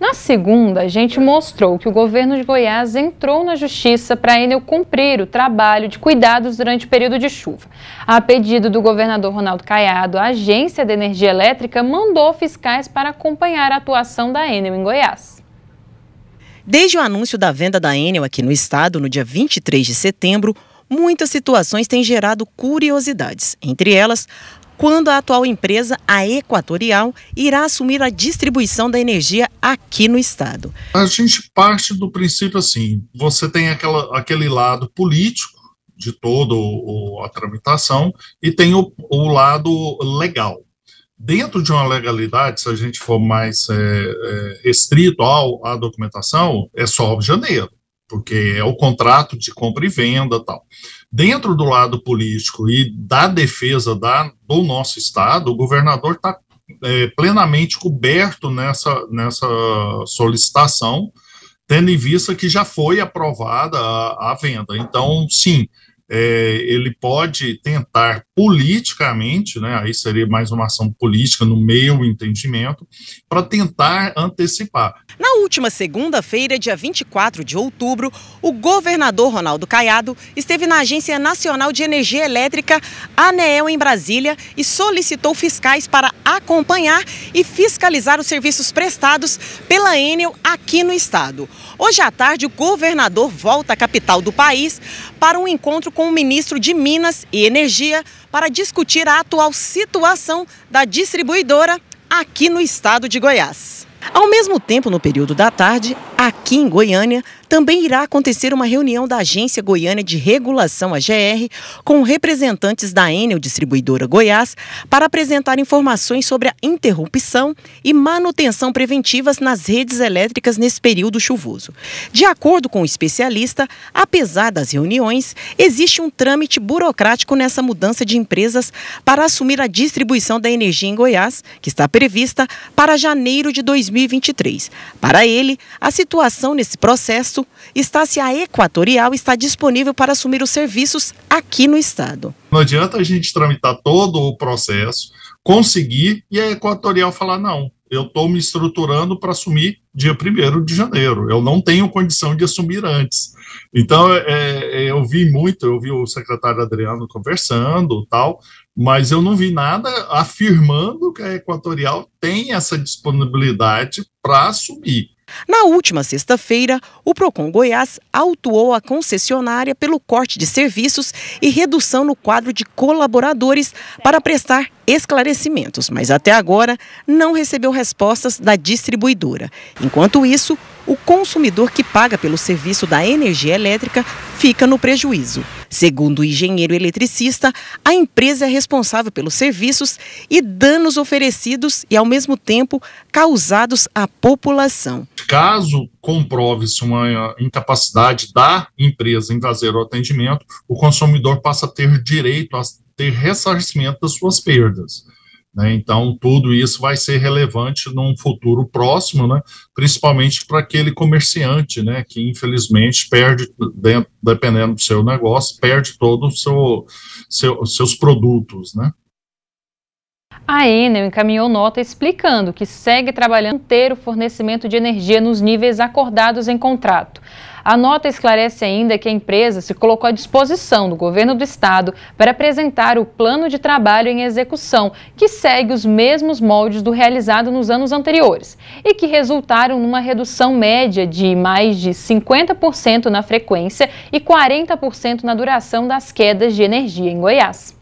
Na segunda, a gente mostrou que o governo de Goiás entrou na justiça para Enel cumprir o trabalho de cuidados durante o período de chuva. A pedido do governador Ronaldo Caiado, a Agência de Energia Elétrica mandou fiscais para acompanhar a atuação da Enel em Goiás. Desde o anúncio da venda da Enel aqui no estado no dia 23 de setembro, muitas situações têm gerado curiosidades, entre elas quando a atual empresa, a Equatorial, irá assumir a distribuição da energia aqui no estado. A gente parte do princípio assim: você tem aquela, aquele lado político de toda a tramitação e tem o, o, lado legal. Dentro de uma legalidade, se a gente for mais é, é, restrito ao, à documentação, é só o janeiro porque é o contrato de compra e venda tal. Dentro do lado político e da defesa da, do nosso Estado, o governador está é, plenamente coberto nessa, nessa solicitação, tendo em vista que já foi aprovada a, a venda. Então, sim, é, ele pode tentar politicamente, né, aí seria mais uma ação política, no meu entendimento, para tentar antecipar. Na última segunda-feira, dia 24 de outubro, o governador Ronaldo Caiado esteve na Agência Nacional de Energia Elétrica, ANEEL, em Brasília, e solicitou fiscais para acompanhar e fiscalizar os serviços prestados pela Enel aqui no estado. Hoje à tarde, o governador volta à capital do país para um encontro com com o ministro de Minas e Energia para discutir a atual situação da distribuidora aqui no estado de Goiás. Ao mesmo tempo, no período da tarde, aqui em Goiânia, também irá acontecer uma reunião da Agência Goiânia de Regulação, AGR, com representantes da Enel Distribuidora Goiás para apresentar informações sobre a interrupção e manutenção preventivas nas redes elétricas nesse período chuvoso. De acordo com o especialista, apesar das reuniões, existe um trâmite burocrático nessa mudança de empresas para assumir a distribuição da energia em Goiás, que está prevista para janeiro de 2020. 2023. Para ele, a situação nesse processo está se a Equatorial está disponível para assumir os serviços aqui no Estado. Não adianta a gente tramitar todo o processo, conseguir e a Equatorial falar não eu estou me estruturando para assumir dia 1 de janeiro. Eu não tenho condição de assumir antes. Então, é, é, é, eu vi muito, eu vi o secretário Adriano conversando tal, mas eu não vi nada afirmando que a Equatorial tem essa disponibilidade para assumir. Na última sexta-feira, o Procon Goiás autuou a concessionária pelo corte de serviços e redução no quadro de colaboradores para prestar esclarecimentos, mas até agora não recebeu respostas da distribuidora. Enquanto isso, o consumidor que paga pelo serviço da energia elétrica fica no prejuízo. Segundo o engenheiro eletricista, a empresa é responsável pelos serviços e danos oferecidos e, ao mesmo tempo, causados à população. Caso comprove-se uma incapacidade da empresa em fazer o atendimento, o consumidor passa a ter direito a ter ressarcimento das suas perdas. Né? Então, tudo isso vai ser relevante num futuro próximo, né? principalmente para aquele comerciante né? que, infelizmente, perde, dependendo do seu negócio, perde todos os seu, seu, seus produtos. Né? A Enel encaminhou nota explicando que segue trabalhando ter o fornecimento de energia nos níveis acordados em contrato. A nota esclarece ainda que a empresa se colocou à disposição do governo do estado para apresentar o plano de trabalho em execução, que segue os mesmos moldes do realizado nos anos anteriores e que resultaram numa redução média de mais de 50% na frequência e 40% na duração das quedas de energia em Goiás.